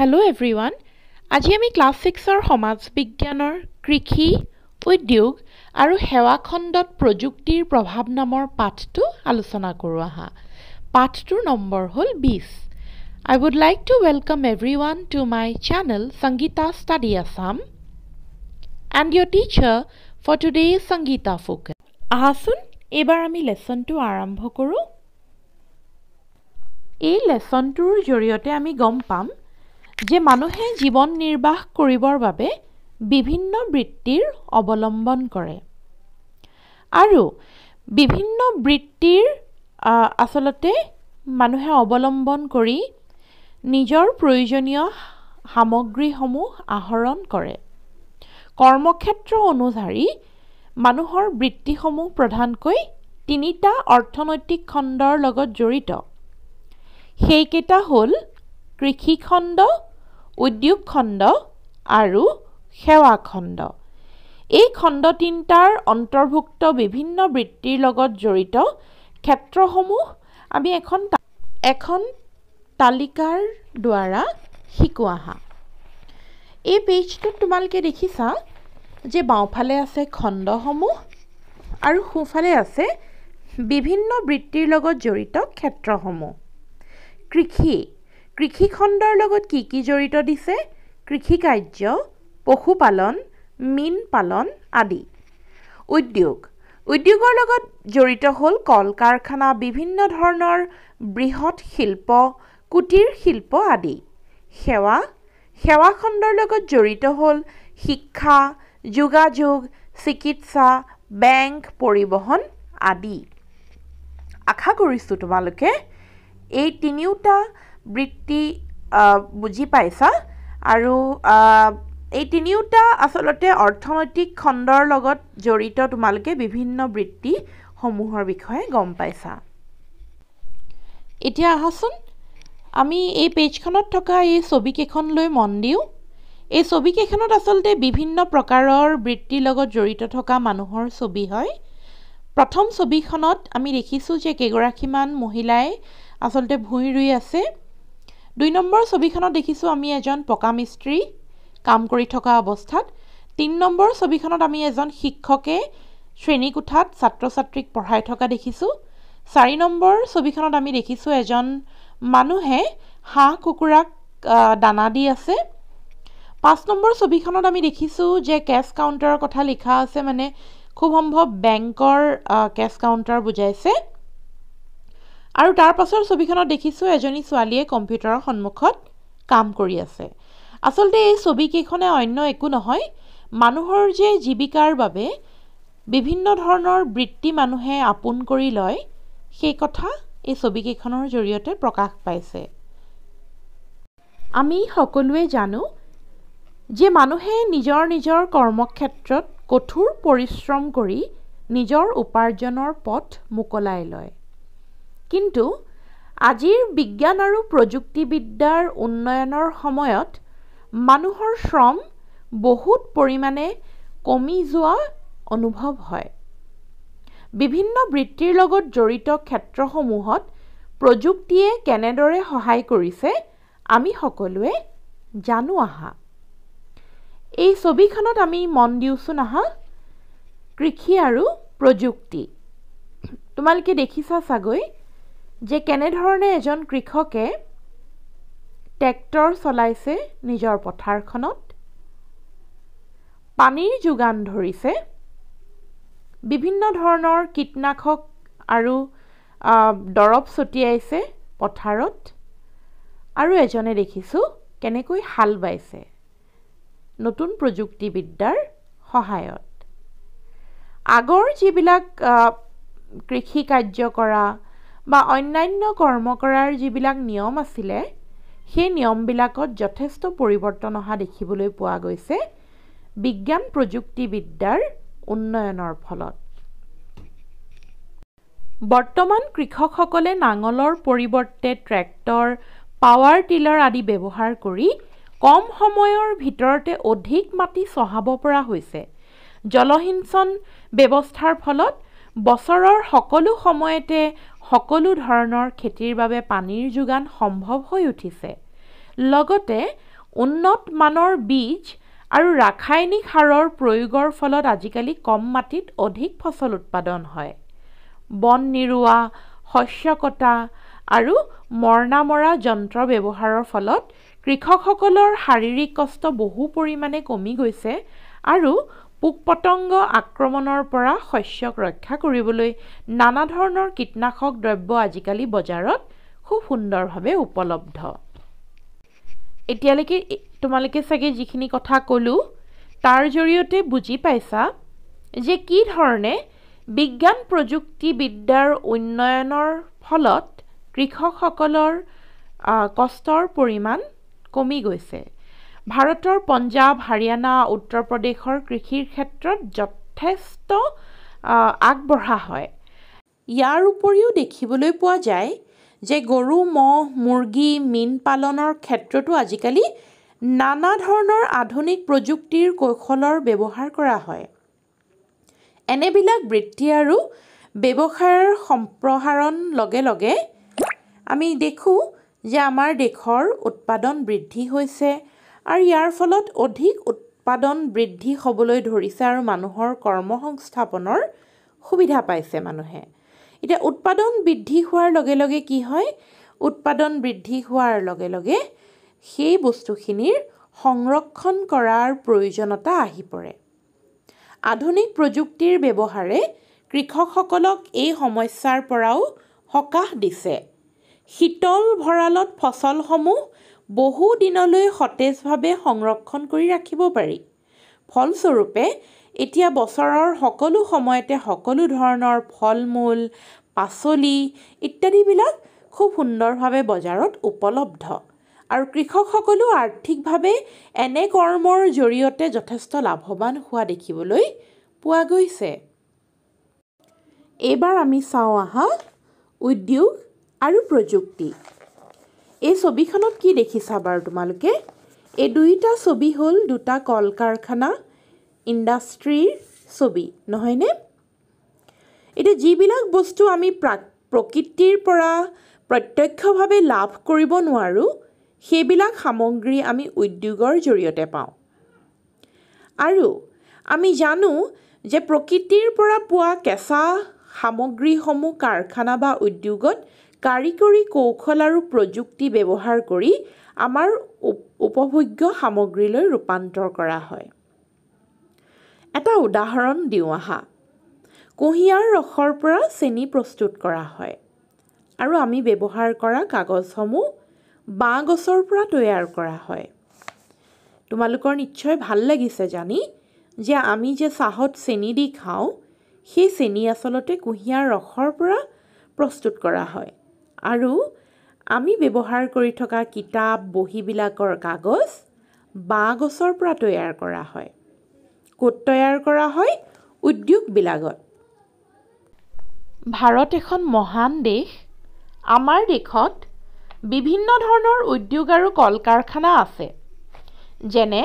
hello' everyone আজি আমি class ছিক্সৰ সমাজ বিজ্ঞানৰ কৃষি উদ্যোগ আৰু সেৱাখণ্ডত প্ৰযুক্তিৰ প্ৰভাৱ নামৰ পাঠটো আলোচনা কৰোঁ আহা পাঠটোৰ নম্বৰ হ'ল বিছ I would like to welcome everyone to my channel Sangita study Assam and your teacher for today Sangita ফুক আহাচোন এইবাৰ আমি লেচনটো আৰম্ভ কৰোঁ এই লেচনটোৰ জৰিয়তে আমি গম পাম যে মানুহে জীৱন নিৰ্বাহ কৰিবৰ বাবে বিভিন্ন বৃত্তিৰ অৱলম্বন কৰে আৰু বিভিন্ন বৃত্তিৰ আচলতে মানুহে অৱলম্বন কৰি নিজৰ প্ৰয়োজনীয় সামগ্ৰীসমূহ আহৰণ কৰে কৰ্মক্ষেত্ৰ অনুসাৰি মানুহৰ বৃত্তিসমূহ প্ৰধানকৈ তিনিটা অৰ্থনৈতিক খণ্ডৰ লগত জড়িত সেইকেইটা হ'ল কৃষিখণ্ড উদ্যোগ খণ্ড আৰু সেৱা খণ্ড এই খণ্ড তিনিটাৰ অন্তৰ্ভুক্ত বিভিন্ন বৃত্তিৰ লগত জড়িত ক্ষেত্ৰসমূহ আমি এখন এখন তালিকাৰ দ্বাৰা শিকো আহা এই পেজটোত তোমালোকে দেখিছা যে বাওঁফালে আছে খণ্ডসমূহ আৰু সোঁফালে আছে বিভিন্ন বৃত্তিৰ লগত জড়িত ক্ষেত্ৰসমূহ কৃষি কৃষিখণ্ডৰ লগত কি কি জড়িত দিছে কৃষিকাৰ্য পশুপালন মীন পালন আদি উদ্যোগ উদ্যোগৰ লগত জড়িত হ'ল কল কাৰখানা বিভিন্ন ধৰণৰ বৃহৎ শিল্প কুটিৰ শিল্প আদি সেৱা সেৱা খণ্ডৰ লগত জড়িত হ'ল শিক্ষা যোগাযোগ চিকিৎসা বেংক পৰিবহণ আদি আশা কৰিছোঁ তোমালোকে এই তিনিওটা বৃত্তি বুজি পাইছা আৰু এই তিনিওটা আচলতে অৰ্থনৈতিক খণ্ডৰ লগত জড়িত তোমালোকে বিভিন্ন বৃত্তিসমূহৰ বিষয়ে গম পাইছা এতিয়া আহাচোন আমি এই পেজখনত থকা এই ছবিকেইখনলৈ মন দিওঁ এই ছবিকেইখনত আচলতে বিভিন্ন প্ৰকাৰৰ বৃত্তিৰ লগত জড়িত থকা মানুহৰ ছবি হয় প্ৰথম ছবিখনত আমি দেখিছোঁ যে কেইগৰাকীমান মহিলাই আচলতে ভূঁই ৰুই আছে দুই নম্বৰ ছবিখনত দেখিছোঁ আমি এজন পকা মিস্ত্ৰী কাম কৰি থকা অৱস্থাত তিনি নম্বৰ ছবিখনত আমি এজন শিক্ষকে শ্ৰেণীকোঠাত ছাত্ৰ ছাত্ৰীক পঢ়াই থকা দেখিছোঁ চাৰি নম্বৰ ছবিখনত আমি দেখিছোঁ এজন মানুহে হাঁহ কুকুৰাক দানা দি আছে পাঁচ নম্বৰ ছবিখনত আমি দেখিছোঁ যে কেছ কাউণ্টাৰৰ কথা লিখা আছে মানে খুব সম্ভৱ বেংকৰ কেছ কাউণ্টাৰ বুজাইছে আৰু তাৰ পাছৰ ছবিখনত দেখিছোঁ এজনী ছোৱালীয়ে কম্পিউটাৰৰ সন্মুখত কাম কৰি আছে আচলতে এই ছবিকেইখনে অন্য একো নহয় মানুহৰ যে জীৱিকাৰ বাবে বিভিন্ন ধৰণৰ বৃত্তি মানুহে আপোন কৰি লয় সেই কথা এই ছবিকেইখনৰ জৰিয়তে প্ৰকাশ পাইছে আমি সকলোৱে জানো যে মানুহে নিজৰ নিজৰ কৰ্মক্ষেত্ৰত কঠোৰ পৰিশ্ৰম কৰি নিজৰ উপাৰ্জনৰ পথ মোকলাই লয় কিন্তু আজিৰ বিজ্ঞান আৰু প্ৰযুক্তিবিদ্যাৰ উন্নয়নৰ সময়ত মানুহৰ শ্ৰম বহুত পৰিমাণে কমি যোৱা অনুভৱ হয় বিভিন্ন বৃত্তিৰ লগত জড়িত ক্ষেত্ৰসমূহত প্ৰযুক্তিয়ে কেনেদৰে সহায় কৰিছে আমি সকলোৱে জানো আহা এই ছবিখনত আমি মন দিওঁচোন আহা কৃষি আৰু প্ৰযুক্তি তোমালোকে দেখিছা চাগৈ যে কেনেধৰণে এজন কৃষকে ট্ৰেক্টৰ চলাইছে নিজৰ পথাৰখনত পানীৰ যোগান ধৰিছে বিভিন্ন ধৰণৰ কীটনাশক আৰু দৰৱ ছটিয়াইছে পথাৰত আৰু এজনে দেখিছোঁ কেনেকৈ হাল বাইছে নতুন প্ৰযুক্তিবিদ্যাৰ সহায়ত আগৰ যিবিলাক কৃষি কাৰ্য কৰা বা অন্যান্য কৰ্ম কৰাৰ যিবিলাক নিয়ম আছিলে সেই নিয়মবিলাকত যথেষ্ট পৰিৱৰ্তন অহা দেখিবলৈ পোৱা গৈছে বিজ্ঞান প্ৰযুক্তিবিদ্যাৰ উন্নয়নৰ ফলত বৰ্তমান কৃষকসকলে নাঙলৰ পৰিৱৰ্তে ট্ৰেক্টৰ পাৱাৰ টিলাৰ আদি ব্যৱহাৰ কৰি কম সময়ৰ ভিতৰতে অধিক মাটি চহাব পৰা হৈছে জলসিঞ্চন ব্যৱস্থাৰ ফলত বছৰৰ সকলো সময়তে সকলো ধৰণৰ খেতিৰ বাবে পানীৰ যোগান সম্ভৱ হৈ উঠিছে লগতে উন্নত মানৰ বীজ আৰু ৰাসায়নিক সাৰৰ প্ৰয়োগৰ ফলত আজিকালি কম মাটিত অধিক ফচল উৎপাদন হয় বন নিৰোৱা শস্য কটা আৰু মৰণা মৰা যন্ত্ৰ ব্যৱহাৰৰ ফলত কৃষকসকলৰ শাৰীৰিক কষ্ট বহু পৰিমাণে কমি গৈছে আৰু পোক পতংগ আক্ৰমণৰ পৰা শস্যক ৰক্ষা কৰিবলৈ নানা ধৰণৰ কীটনাশক দ্ৰব্য আজিকালি বজাৰত খুব সুন্দৰভাৱে উপলব্ধ এতিয়ালৈকে তোমালোকে চাগে যিখিনি কথা ক'লোঁ তাৰ জৰিয়তে বুজি পাইছা যে কি ধৰণে বিজ্ঞান প্ৰযুক্তিবিদ্যাৰ উন্নয়নৰ ফলত কৃষকসকলৰ কষ্টৰ পৰিমাণ কমি গৈছে ভাৰতৰ পঞ্জাৱ হাৰিয়ানা উত্তৰ প্ৰদেশৰ কৃষিৰ ক্ষেত্ৰত যথেষ্ট আগবঢ়া হয় ইয়াৰ উপৰিও দেখিবলৈ পোৱা যায় যে গৰু মহ মুৰ্গী মীন পালনৰ ক্ষেত্ৰতো আজিকালি নানা ধৰণৰ আধুনিক প্ৰযুক্তিৰ কৌশলৰ ব্যৱহাৰ কৰা হয় এনেবিলাক বৃত্তি আৰু ব্যৱসায়ৰ সম্প্ৰসাৰণ লগে লগে আমি দেখোঁ যে আমাৰ দেশৰ উৎপাদন বৃদ্ধি হৈছে আৰু ইয়াৰ ফলত অধিক উৎপাদন বৃদ্ধি হ'বলৈ ধৰিছে আৰু মানুহৰ কৰ্ম সংস্থাপনৰ সুবিধা পাইছে মানুহে এতিয়া উৎপাদন বৃদ্ধি হোৱাৰ লগে লগে কি হয় উৎপাদন বৃদ্ধি হোৱাৰ লগে লগে সেই বস্তুখিনিৰ সংৰক্ষণ কৰাৰ প্ৰয়োজনীয়তা আহি পৰে আধুনিক প্ৰযুক্তিৰ ব্যৱহাৰে কৃষকসকলক এই সমস্যাৰ পৰাও সকাহ দিছে শীতল ভঁৰালত ফচলসমূহ বহুদিনলৈ সতেজভাৱে সংৰক্ষণ কৰি ৰাখিব পাৰি ফলস্বৰূপে এতিয়া বছৰৰ সকলো সময়তে সকলো ধৰণৰ ফল মূল পাচলি ইত্যাদিবিলাক খুব সুন্দৰভাৱে বজাৰত উপলব্ধ আৰু কৃষকসকলো আৰ্থিকভাৱে এনে কৰ্মৰ জৰিয়তে যথেষ্ট লাভৱান হোৱা দেখিবলৈ পোৱা গৈছে এইবাৰ আমি চাওঁ আহা উদ্যোগ আৰু প্ৰযুক্তি এই ছবিখনত কি দেখিছা বাৰু তোমালোকে এই দুয়োটা ছবি হ'ল দুটা কল কাৰখানা ইণ্ডাষ্ট্ৰীৰ ছবি নহয়নে এতিয়া যিবিলাক বস্তু আমি প্ৰাক প্ৰকৃতিৰ পৰা প্ৰত্যক্ষভাৱে লাভ কৰিব নোৱাৰোঁ সেইবিলাক সামগ্ৰী আমি উদ্যোগৰ জৰিয়তে পাওঁ আৰু আমি জানো যে প্ৰকৃতিৰ পৰা পোৱা কেঁচা সামগ্ৰীসমূহ কাৰখানা বা উদ্যোগত কাৰিকৰী কৌশল আৰু প্ৰযুক্তি ব্যৱহাৰ কৰি আমাৰ উপভোগ্য সামগ্ৰীলৈ ৰূপান্তৰ কৰা হয় এটা উদাহৰণ দিওঁ আহা কুঁহিয়াৰ ৰসৰ পৰা চেনি প্ৰস্তুত কৰা হয় আৰু আমি ব্যৱহাৰ কৰা কাগজসমূহ বাঁহ গছৰ পৰা তৈয়াৰ কৰা হয় তোমালোকৰ নিশ্চয় ভাল লাগিছে জানি যে আমি যে চাহত চেনি দি খাওঁ সেই চেনি আচলতে কুঁহিয়াৰ ৰসৰ পৰা প্ৰস্তুত কৰা হয় আৰু আমি ব্যৱহাৰ কৰি থকা কিতাপ বহীবিলাকৰ কাগজ বাঁহ গছৰ পৰা তৈয়াৰ কৰা হয় ক'ত তৈয়াৰ কৰা হয় উদ্যোগবিলাকত ভাৰত এখন মহান দেশ আমাৰ দেশত বিভিন্ন ধৰণৰ উদ্যোগ আৰু কল কাৰখানা আছে যেনে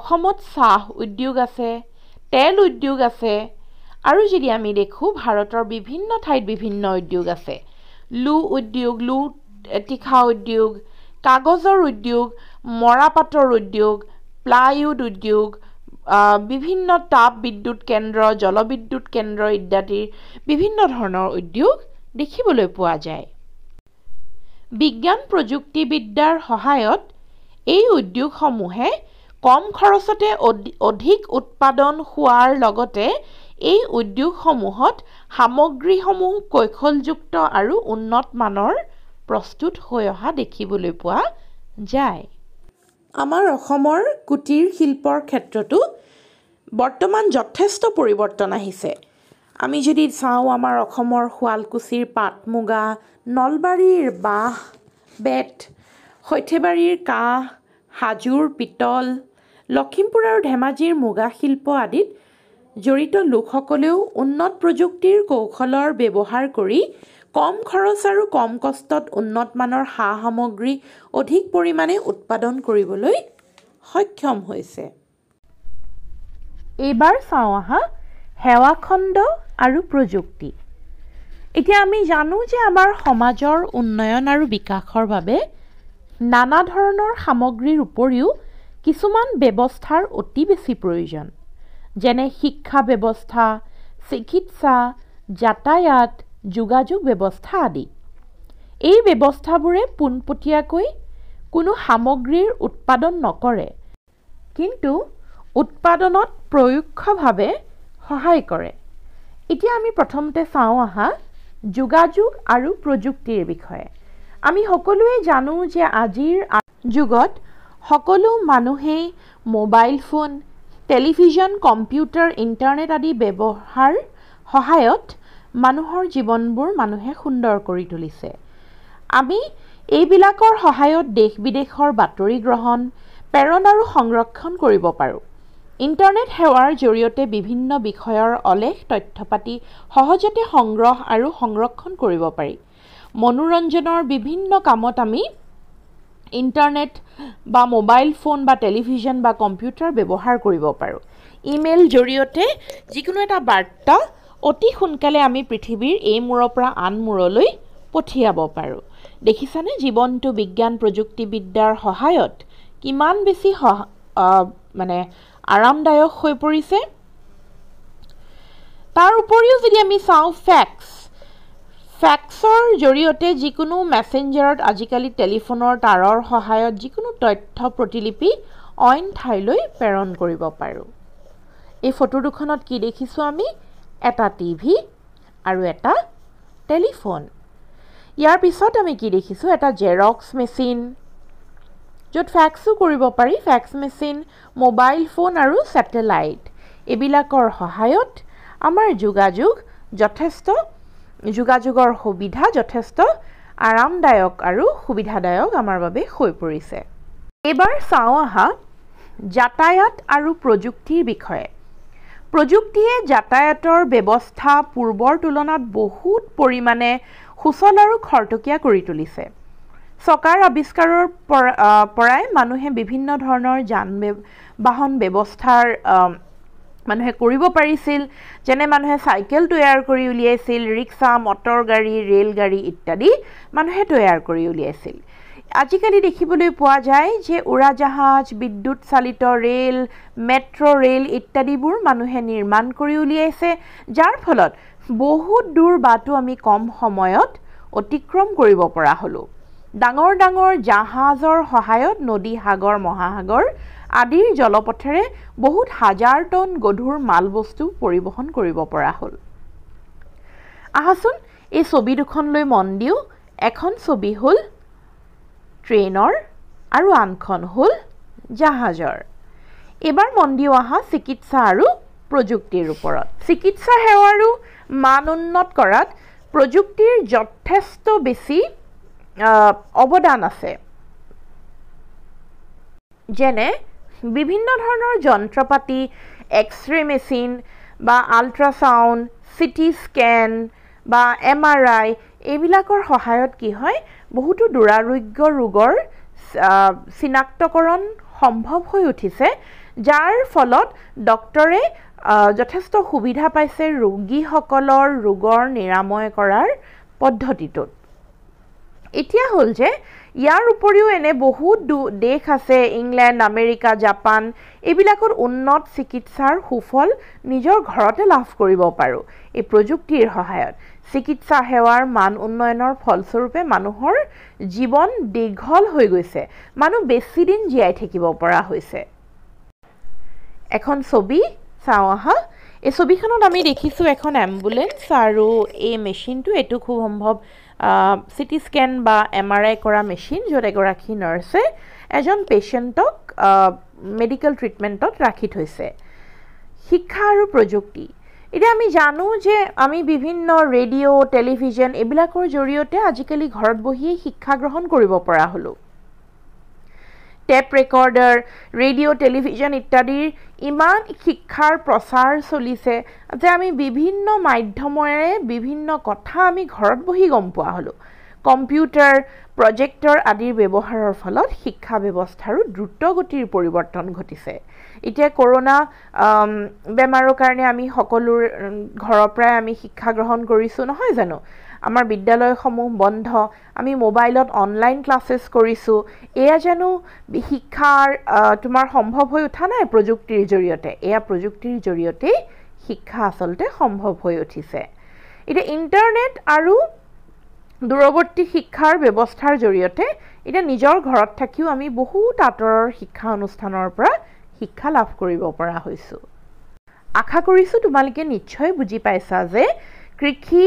অসমত চাহ উদ্যোগ আছে তেল উদ্যোগ আছে আৰু যদি আমি দেখোঁ ভাৰতৰ বিভিন্ন ঠাইত বিভিন্ন উদ্যোগ আছে লু উদ্যোগ লু তীখা উদ্যোগ কাগজৰ উদ্যোগ মৰাপাটৰ উদ্যোগ প্লাইউড উদ্যোগ বিভিন্ন তাপ বিদ্যুৎ কেন্দ্ৰ জলবিদ্যুৎ কেন্দ্ৰ ইত্যাদিৰ বিভিন্ন ধৰণৰ উদ্যোগ দেখিবলৈ পোৱা যায় বিজ্ঞান প্ৰযুক্তিবিদ্যাৰ সহায়ত এই উদ্যোগসমূহে কম খৰচতে অধিক উৎপাদন হোৱাৰ লগতে এই উদ্যোগসমূহত সামগ্ৰীসমূহ কৌশলযুক্ত আৰু উন্নত মানৰ প্ৰস্তুত হৈ অহা দেখিবলৈ পোৱা যায় আমাৰ অসমৰ কুটিৰ শিল্পৰ ক্ষেত্ৰতো বৰ্তমান যথেষ্ট পৰিৱৰ্তন আহিছে আমি যদি চাওঁ আমাৰ অসমৰ শুৱালকুছিৰ পাট মুগা নলবাৰীৰ বাঁহ বেত সৈঠেবাৰীৰ কাঁহ হাজোৰ পিতল লখিমপুৰ আৰু ধেমাজিৰ মুগা শিল্প আদিত জড়িত লোকসকলেও উন্নত প্ৰযুক্তিৰ কৌশলৰ ব্যৱহাৰ কৰি কম খৰচ আৰু কম কষ্টত উন্নতমানৰ সা সামগ্ৰী অধিক পৰিমাণে উৎপাদন কৰিবলৈ সক্ষম হৈছে এইবাৰ চাওঁ আহা খণ্ড আৰু প্ৰযুক্তি এতিয়া আমি জানো যে আমাৰ সমাজৰ উন্নয়ন আৰু বিকাশৰ বাবে নানা ধৰণৰ সামগ্ৰীৰ উপৰিও কিছুমান ব্যৱস্থাৰ অতি বেছি প্ৰয়োজন যেনে শিক্ষা ব্যৱস্থা চিকিৎসা যাতায়াত যোগাযোগ ব্যৱস্থা আদি এই ব্যৱস্থাবোৰে পোনপটীয়াকৈ কোনো সামগ্ৰীৰ উৎপাদন নকৰে কিন্তু উৎপাদনত প্ৰয়োক্ষভাৱে সহায় কৰে এতিয়া আমি প্ৰথমতে চাওঁ আহা যোগাযোগ আৰু প্ৰযুক্তিৰ বিষয়ে আমি সকলোৱে জানো যে আজিৰ যুগত সকলো মানুহেই mobile phone television computer internet আদি ব্যৱহাৰ সহায়ত মানুহৰ জীৱনবোৰ মানুহে সুন্দৰ কৰি তুলিছে আমি এইবিলাকৰ সহায়ত দেশ বিদেশৰ বাতৰি গ্ৰহণ প্ৰেৰণ আৰু সংৰক্ষণ কৰিব পাৰোঁ ইণ্টাৰনেট সেৱাৰ জৰিয়তে বিভিন্ন বিষয়ৰ অলেখ তথ্য পাতি সহজতে সংগ্ৰহ আৰু সংৰক্ষণ কৰিব পাৰি মনোৰঞ্জনৰ বিভিন্ন কামত আমি ইণ্টাৰনেট বা মোবাইল ফোন বা টেলিভিশ্যন বা কম্পিউটাৰ ব্যৱহাৰ কৰিব পাৰোঁ ইমেইল জৰিয়তে যিকোনো এটা বাৰ্তা অতি সোনকালে আমি পৃথিৱীৰ এই মূৰৰ পৰা আন মূৰলৈ পঠিয়াব পাৰোঁ দেখিছানে জীৱনটো বিজ্ঞান প্ৰযুক্তিবিদ্যাৰ সহায়ত কিমান বেছি মানে আৰামদায়ক হৈ পৰিছে তাৰ উপৰিও যদি আমি চাওঁ ফেক্টছ ফেক্সৰ জৰিয়তে যিকোনো মেছেঞ্জাৰত আজিকালি টেলিফোনৰ তাঁৰৰ সহায়ত যিকোনো তথ্য প্ৰতিলিপি অইন ঠাইলৈ প্ৰেৰণ কৰিব পাৰোঁ এই ফটো দুখনত কি দেখিছোঁ আমি এটা টিভি আৰু এটা টেলিফোন ইয়াৰ পিছত আমি কি দেখিছোঁ এটা জেৰক্স মেচিন য'ত ফেক্সো কৰিব পাৰি ফেক্স মেচিন মোবাইল ফোন আৰু ছেটেলাইট এইবিলাকৰ সহায়ত আমাৰ যোগাযোগ যথেষ্ট যোগাযোগৰ সুবিধা যথেষ্ট আৰামদায়ক আৰু সুবিধাদায়ক আমাৰ বাবে হৈ পৰিছে এইবাৰ চাওঁ আহা যাতায়াত আৰু প্ৰযুক্তিৰ বিষয়ে প্ৰযুক্তিয়ে যাতায়াতৰ ব্যৱস্থা পূৰ্বৰ তুলনাত বহুত পৰিমাণে সুচল আৰু খৰতকীয়া কৰি তুলিছে চকাৰ আৱিষ্কাৰৰ পৰা পৰাই মানুহে বিভিন্ন ধৰণৰ যান বাহন ব্যৱস্থাৰ মানুহে কৰিব পাৰিছিল যেনে মানুহে চাইকেল তৈয়াৰ কৰি উলিয়াইছিল ৰিক্সা মটৰ গাড়ী ৰেলগাড়ী ইত্যাদি মানুহে তৈয়াৰ কৰি উলিয়াইছিল আজিকালি দেখিবলৈ পোৱা যায় যে উৰাজাহাজ বিদ্যুৎ চালিত ৰেল মেট্ৰ' ৰেল ইত্যাদিবোৰ মানুহে নিৰ্মাণ কৰি উলিয়াইছে যাৰ ফলত বহুত দূৰ বাটো আমি কম সময়ত অতিক্ৰম কৰিব পৰা হ'লোঁ ডাঙৰ ডাঙৰ জাহাজৰ সহায়ত নদী সাগৰ মহাসাগৰ আদিৰ জলপথেৰে বহুত হাজাৰ টন গধুৰ মালবস্তু পৰিবহণ কৰিব পৰা হ'ল আহাচোন এই ছবি দুখনলৈ মন দিওঁ এখন ছবি হ'ল ট্ৰেইনৰ আৰু আনখন হ'ল জাহাজৰ এইবাৰ মন দিওঁ অহা চিকিৎসা আৰু প্ৰযুক্তিৰ ওপৰত চিকিৎসা সেৱাৰো মান উন্নত কৰাত প্ৰযুক্তিৰ যথেষ্ট বেছি অৱদান আছে যেনে বিভিন্ন ধৰণৰ যন্ত্ৰপাতি এক্স ৰে মেচিন বা আল্ট্ৰাচাউণ্ড চিটি স্কেন বা এম আৰ আই এইবিলাকৰ সহায়ত কি হয় বহুতো দুৰাৰোগ্য ৰোগৰ চিনাক্তকৰণ সম্ভৱ হৈ উঠিছে যাৰ ফলত ডক্টৰে যথেষ্ট সুবিধা পাইছে ৰোগীসকলৰ ৰোগৰ নিৰাময় কৰাৰ পদ্ধতিটোত এতিয়া হ'ল যে ইয়াৰ উপৰিও এনে বহুত দেশ আছে ইংলেণ্ড আমেৰিকা জাপান এইবিলাকত উন্নত চিকিৎসাৰ সুফল নিজৰ ঘৰতে লাভ কৰিব পাৰোঁ এই প্ৰযুক্তিৰ সহায়ত চিকিৎসা সেৱাৰ মান উন্নয়নৰ ফলস্বৰূপে মানুহৰ জীৱন দীঘল হৈ গৈছে মানুহ বেছিদিন জীয়াই থাকিব পৰা হৈছে এখন ছবি চাওঁ আহা এই ছবিখনত আমি দেখিছোঁ এখন এম্বুলেঞ্চ আৰু এই মেচিনটো এইটো খুব সম্ভৱ চিটি স্কেন বা এম আৰ আই কৰা মেচিন য'ত এগৰাকী নাৰ্ছে এজন পেচেণ্টক মেডিকেল ট্ৰিটমেণ্টত ৰাখি থৈছে শিক্ষা আৰু প্ৰযুক্তি এতিয়া আমি জানো যে আমি বিভিন্ন ৰেডিঅ' টেলিভিশ্যন এইবিলাকৰ জৰিয়তে আজিকালি ঘৰত বহিয়েই শিক্ষা গ্ৰহণ কৰিব পৰা হ'লোঁ টেপ ৰেকৰ্ডাৰ ৰেডিঅ' টেলিভিশ্যন ইত্যাদিৰ ইমান শিক্ষাৰ প্ৰচাৰ চলিছে যে আমি বিভিন্ন মাধ্যমেৰে বিভিন্ন কথা আমি ঘৰত বহি গম পোৱা হ'লোঁ কম্পিউটাৰ প্ৰজেক্টৰ আদিৰ ব্যৱহাৰৰ ফলত শিক্ষা ব্যৱস্থাৰো দ্ৰুতগতিৰ পৰিৱৰ্তন ঘটিছে এতিয়া কৰোণা বেমাৰৰ কাৰণে আমি সকলোৰে ঘৰৰ পৰাই আমি শিক্ষা গ্ৰহণ কৰিছোঁ নহয় জানো আমাৰ বিদ্যালয়সমূহ বন্ধ আমি মোবাইলত অনলাইন ক্লাছেছ কৰিছোঁ এয়া জানো শিক্ষাৰ তোমাৰ সম্ভৱ হৈ উঠা নাই প্ৰযুক্তিৰ জৰিয়তে এয়া প্ৰযুক্তিৰ জৰিয়তেই শিক্ষা আচলতে সম্ভৱ হৈ উঠিছে এতিয়া ইণ্টাৰনেট আৰু দূৰৱৰ্তী শিক্ষাৰ ব্যৱস্থাৰ জৰিয়তে এতিয়া নিজৰ ঘৰত থাকিও আমি বহুত আঁতৰৰ শিক্ষা অনুষ্ঠানৰ পৰা শিক্ষা লাভ কৰিব পৰা হৈছোঁ আশা কৰিছোঁ তোমালোকে নিশ্চয় বুজি পাইছা যে কৃষি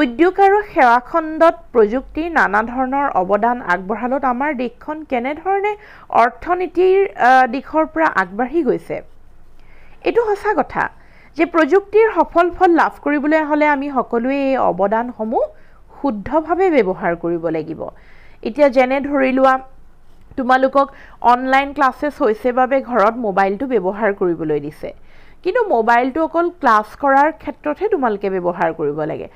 উদ্যোগ আৰু সেৱা খণ্ডত প্ৰযুক্তিৰ নানা ধৰণৰ অৱদান আগবঢ়ালত আমাৰ দেশখন কেনেধৰণে অৰ্থনীতিৰ দিশৰ পৰা আগবাঢ়ি গৈছে এইটো সঁচা কথা যে প্ৰযুক্তিৰ সফল ফল লাভ কৰিবলৈ হ'লে আমি সকলোৱে এই অৱদানসমূহ শুদ্ধভাৱে ব্যৱহাৰ কৰিব লাগিব এতিয়া যেনে ধৰি লোৱা তোমালোকক অনলাইন ক্লাছেছ হৈছে বাবে ঘৰত মোবাইলটো ব্যৱহাৰ কৰিবলৈ দিছে কিন্তু মোবাইলটো অকল ক্লাছ কৰাৰ ক্ষেত্ৰতহে তোমালোকে ব্যৱহাৰ কৰিব লাগে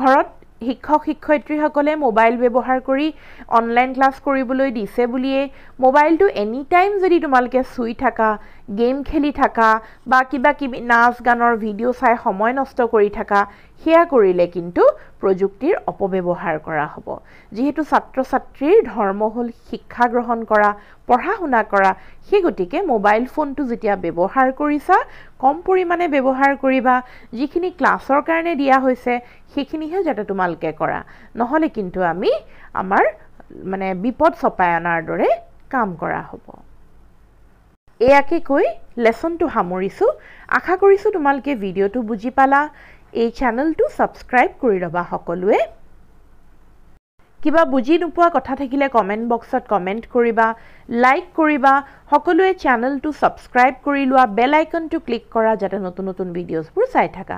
ঘৰত শিক্ষক শিক্ষয়িত্ৰীসকলে মোবাইল ব্যৱহাৰ কৰি অনলাইন ক্লাছ কৰিবলৈ দিছে বুলিয়েই মোবাইলটো এনি টাইম যদি তোমালোকে চুই থাকা গেম খেলি থকা বা কিবা কিবি নাচ গানৰ ভিডিঅ' চাই সময় নষ্ট কৰি থকা সেয়া কৰিলে কিন্তু প্ৰযুক্তিৰ অপব্যৱহাৰ কৰা হ'ব যিহেতু ছাত্ৰ ছাত্ৰীৰ ধৰ্ম হ'ল শিক্ষা গ্ৰহণ কৰা পঢ়া শুনা কৰা সেই গতিকে মোবাইল ফোনটো যেতিয়া ব্যৱহাৰ কৰিছা কম পৰিমাণে ব্যৱহাৰ কৰিবা যিখিনি ক্লাছৰ কাৰণে দিয়া হৈছে সেইখিনিহে যাতে তোমালোকে কৰা নহ'লে কিন্তু আমি আমাৰ মানে বিপদ চপাই অনাৰ দৰে কাম কৰা হ'ব এয়া কৈ লেচনটো সামৰিছোঁ আশা কৰিছোঁ তোমালোকে ভিডিঅ'টো বুজি পালা এই চেনেলটো ছাবস্ক্ৰাইব কৰি ল'বা সকলোৱে কিবা বুজি নোপোৱা কথা থাকিলে কমেণ্ট বক্সত কমেণ্ট কৰিবা লাইক কৰিবা সকলোৱে চেনেলটো ছাবস্ক্ৰাইব কৰি লোৱা বেল আইকনটো ক্লিক কৰা যাতে নতুন নতুন ভিডিঅ'ছবোৰ চাই থাকা